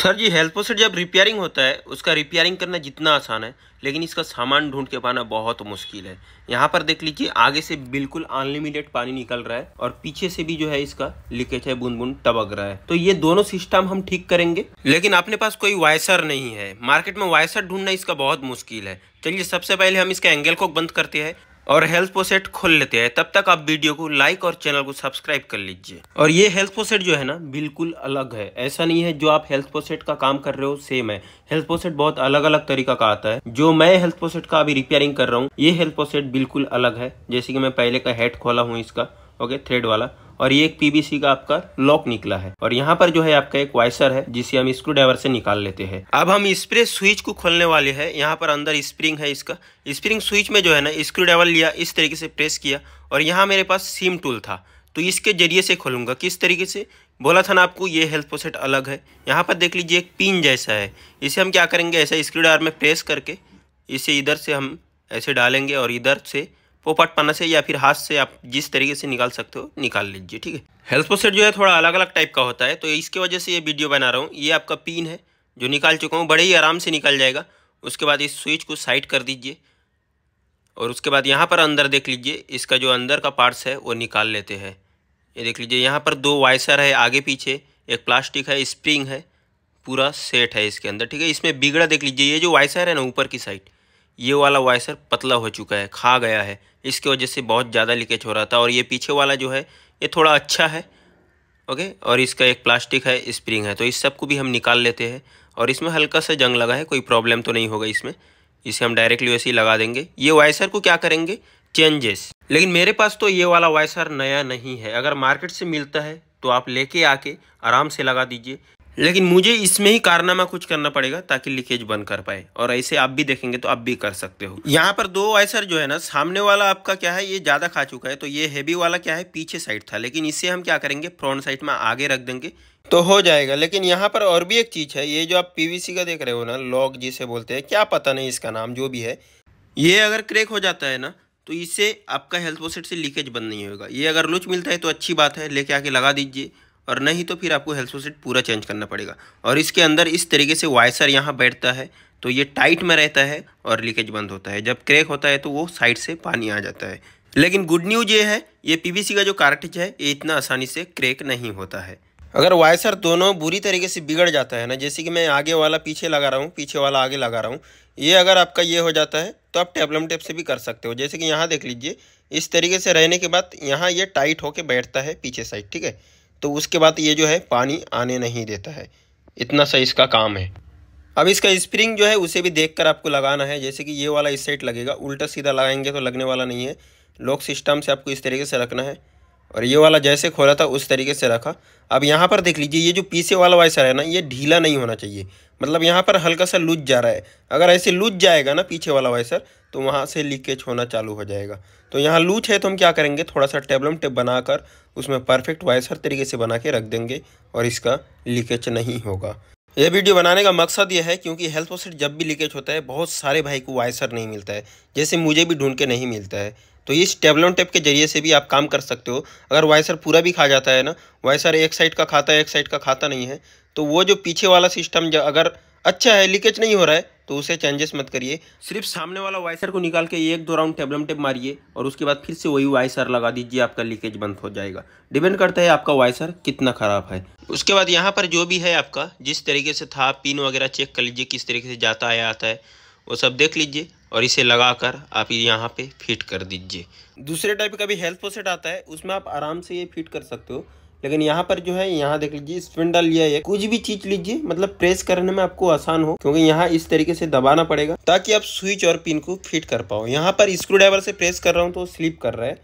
sir जी helper से जब repairing होता है उसका रिपेयरिंग करना जितना आसान है लेकिन इसका सामान ढूंढ के पाना बहुत मुश्किल है यहाँ पर देख लीजिए आगे से बिल्कुल अनलिमिटेड पानी निकल रहा है और पीछे से भी जो है इसका लीकेज है बूंद बूंद टबक रहा है तो ये दोनों सिस्टम हम ठीक करेंगे लेकिन अपने पास कोई वायसर नहीं है मार्केट में वायसर ढूंढना इसका बहुत मुश्किल है चलिए सबसे पहले हम इसके एंगल को बंद करते हैं और हेल्थ पोसेट खोल लेते हैं तब तक आप वीडियो को लाइक और चैनल को सब्सक्राइब कर लीजिए और ये हेल्थ पोसेट जो है ना बिल्कुल अलग है ऐसा नहीं है जो आप हेल्थ पोसेट का काम कर रहे हो सेम है हेल्थ पोसेट बहुत अलग अलग तरीका का आता है जो मैं हेल्थ पोसेट का अभी रिपेयरिंग कर रहा हूँ ये हेल्थ पोसेट बिल्कुल अलग है जैसे कि मैं पहले का हेड खोला हूँ इसका ओके थ्रेड वाला और ये एक पीबीसी का आपका लॉक निकला है और यहाँ पर जो है आपका एक वाइसर है जिसे हम स्क्रू ड्राइवर से निकाल लेते हैं अब हम स्प्रे स्विच को खोलने वाले हैं यहाँ पर अंदर स्प्रिंग है इसका स्प्रिंग स्विच में जो है ना स्क्रू ड्राइवर लिया इस तरीके से प्रेस किया और यहाँ मेरे पास सिम टूल था तो इसके जरिए से खोलूंगा किस तरीके से बोला था ना आपको ये हेल्थ पोसेट अलग है यहाँ पर देख लीजिए एक पिन जैसा है इसे हम क्या करेंगे ऐसा स्क्रू ड्राइवर में प्रेस करके इसे इधर से हम ऐसे डालेंगे और इधर से पोपट पन्ना से या फिर हाथ से आप जिस तरीके से निकाल सकते हो निकाल लीजिए ठीक है हेल्थ सेट जो है थोड़ा अलग अलग टाइप का होता है तो इसके वजह से ये वीडियो बना रहा हूँ ये आपका पिन है जो निकाल चुका हूँ बड़े ही आराम से निकाल जाएगा उसके बाद इस स्विच को साइड कर दीजिए और उसके बाद यहाँ पर अंदर देख लीजिए इसका जो अंदर का पार्ट्स है वो निकाल लेते हैं ये देख लीजिए यहाँ पर दो वाइसर है आगे पीछे एक प्लास्टिक है स्प्रिंग है पूरा सेट है इसके अंदर ठीक है इसमें बिगड़ा देख लीजिए ये जो वाइसर है ना ऊपर की साइड ये वाला वाइसर पतला हो चुका है खा गया है इसकी वजह से बहुत ज़्यादा लीकेज हो रहा था और ये पीछे वाला जो है ये थोड़ा अच्छा है ओके और इसका एक प्लास्टिक है स्प्रिंग है तो इस सब को भी हम निकाल लेते हैं और इसमें हल्का सा जंग लगा है कोई प्रॉब्लम तो नहीं होगा इसमें इसे हम डायरेक्टली वैसे ही लगा देंगे ये वाइसर को क्या करेंगे चेंजेस लेकिन मेरे पास तो ये वाला वाइसर नया नहीं है अगर मार्केट से मिलता है तो आप लेके आके आराम से लगा दीजिए लेकिन मुझे इसमें ही कारनामा कुछ करना पड़ेगा ताकि लीकेज बंद कर पाए और ऐसे आप भी देखेंगे तो आप भी कर सकते हो यहाँ पर दो वाइसर जो है ना सामने वाला आपका क्या है ये ज़्यादा खा चुका है तो ये हैवी वाला क्या है पीछे साइड था लेकिन इससे हम क्या करेंगे फ्रंट साइड में आगे रख देंगे तो हो जाएगा लेकिन यहाँ पर और भी एक चीज़ है ये जो आप पीवीसी का देख रहे हो ना लॉक जिसे बोलते हैं क्या पता नहीं इसका नाम जो भी है ये अगर क्रेक हो जाता है ना तो इससे आपका हेल्थ पोसेट से लीकेज बंद नहीं होगा ये अगर लुच मिलता है तो अच्छी बात है लेके आके लगा दीजिए और नहीं तो फिर आपको सेट पूरा चेंज करना पड़ेगा और इसके अंदर इस तरीके से वायसर यहाँ बैठता है तो ये टाइट में रहता है और लीकेज बंद होता है जब क्रैक होता है तो वो साइड से पानी आ जाता है लेकिन गुड न्यूज ये है ये पीवीसी का जो कार्टिज है ये इतना आसानी से क्रैक नहीं होता है अगर वायसर दोनों बुरी तरीके से बिगड़ जाता है ना जैसे कि मैं आगे वाला पीछे लगा रहा हूँ पीछे वाला आगे लगा रहा हूँ ये अगर आपका ये हो जाता है तो आप टेबलम टेप से भी कर सकते हो जैसे कि यहाँ देख लीजिए इस तरीके से रहने के बाद यहाँ ये टाइट होके बैठता है पीछे साइड ठीक है तो उसके बाद ये जो है पानी आने नहीं देता है इतना सा इसका काम है अब इसका स्प्रिंग जो है उसे भी देखकर आपको लगाना है जैसे कि ये वाला इस साइड लगेगा उल्टा सीधा लगाएंगे तो लगने वाला नहीं है लॉक सिस्टम से आपको इस तरीके से रखना है और ये वाला जैसे खोला था उस तरीके से रखा अब यहाँ पर देख लीजिए ये जो पीछे वाला वाइसर है ना ये ढीला नहीं होना चाहिए मतलब यहाँ पर हल्का सा लुज जा रहा है अगर ऐसे लुज जाएगा ना पीछे वाला वाइसर तो वहाँ से लीकेज होना चालू हो जाएगा तो यहाँ लूज है तो हम क्या करेंगे थोड़ा सा टेबलम टेप बनाकर उसमें परफेक्ट वाइसर तरीके से बना के रख देंगे और इसका लीकेज नहीं होगा यह वीडियो बनाने का मकसद यह है क्योंकि हेल्थ वोसेट जब भी लीकेज होता है बहुत सारे भाई को वाइसर नहीं मिलता है जैसे मुझे भी ढूंढ के नहीं मिलता है तो इस टेबलॉन टेप के जरिए से भी आप काम कर सकते हो अगर वाइसर पूरा भी खा जाता है ना वाइसर एक साइड का खाता है एक साइड का खाता नहीं है तो वो जो पीछे वाला सिस्टम अगर अच्छा है लीकेज नहीं हो रहा है तो उसे चेंजेस मत करिए सिर्फ सामने वाला वाइसर को निकाल के एक दो राउंड टेबलम टेप मारिए और उसके बाद फिर से वही वाइसर लगा दीजिए आपका लीकेज बंद हो जाएगा डिपेंड करता है आपका वाइसर कितना ख़राब है उसके बाद यहाँ पर जो भी है आपका जिस तरीके से था पिन वगैरह चेक कर लीजिए किस तरीके से जाता है आता है वो सब देख लीजिए और इसे लगाकर आप यहाँ पे फिट कर दीजिए दूसरे टाइप का भी हेल्थ पोसेट आता है उसमें आप आराम से ये फिट कर सकते हो लेकिन यहाँ पर जो है यहाँ देख लीजिए स्पिंडल लिया है कुछ भी चीज लीजिए मतलब प्रेस करने में आपको आसान हो क्योंकि यहाँ इस तरीके से दबाना पड़ेगा ताकि आप स्विच और पिन को फिट कर पाओ यहाँ पर स्क्रू ड्राइवर से प्रेस कर रहा हूँ तो स्लिप कर रहा है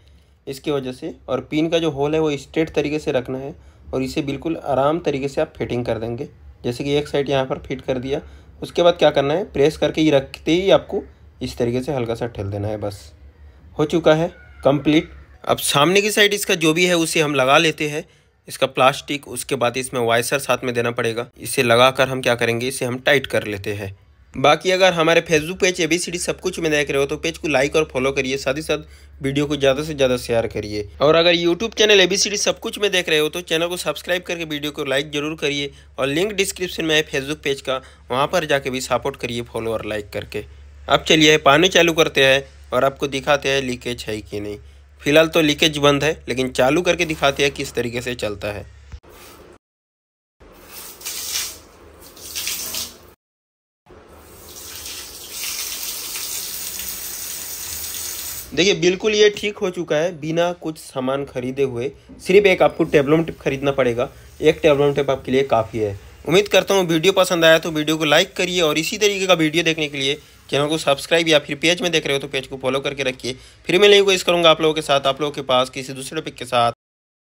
इसकी वजह से और पिन का जो होल है वो स्ट्रेट तरीके से रखना है और इसे बिल्कुल आराम तरीके से आप फिटिंग कर देंगे जैसे कि एक साइड यहाँ पर फिट कर दिया उसके बाद क्या करना है प्रेस करके ये रखते ही आपको इस तरीके से हल्का सा ठेल देना है बस हो चुका है कंप्लीट अब सामने की साइड इसका जो भी है उसे हम लगा लेते हैं इसका प्लास्टिक उसके बाद इसमें वायसर साथ में देना पड़ेगा इसे कर हम क्या करेंगे इसे हम टाइट कर लेते हैं बाकी अगर हमारे Facebook page A B C D सब कुछ में देख रहे हो तो पेज को लाइक और फॉलो करिए साथ ही साथ वीडियो को ज़्यादा से ज़्यादा शेयर करिए और अगर YouTube channel A B C D सब कुछ में देख रहे हो तो चैनल को सब्सक्राइब करके वीडियो को लाइक जरूर करिए और लिंक डिस्क्रिप्शन में है फेसबुक पेज का वहाँ पर जाके भी सपोर्ट करिए फॉलो और लाइक करके अब चलिए पानी चालू करते हैं और आपको दिखाते हैं लीकेज है कि नहीं फिलहाल तो लीकेज बंद है लेकिन चालू करके दिखाते हैं किस तरीके से चलता है देखिए बिल्कुल ये ठीक हो चुका है बिना कुछ सामान खरीदे हुए सिर्फ एक आपको टेबलम टिप खरीदना पड़ेगा एक टेबलम टिप आपके लिए काफ़ी है उम्मीद करता हूँ वीडियो पसंद आया तो वीडियो को लाइक करिए और इसी तरीके का वीडियो देखने के लिए चैनल को सब्सक्राइब या फिर पेज में देख रहे हो तो पेज को फॉलो करके रखिए फिर मैं नहीं कोशिश करूँगा आप लोगों के साथ आप लोगों के पास किसी दूसरे टॉपिक के साथ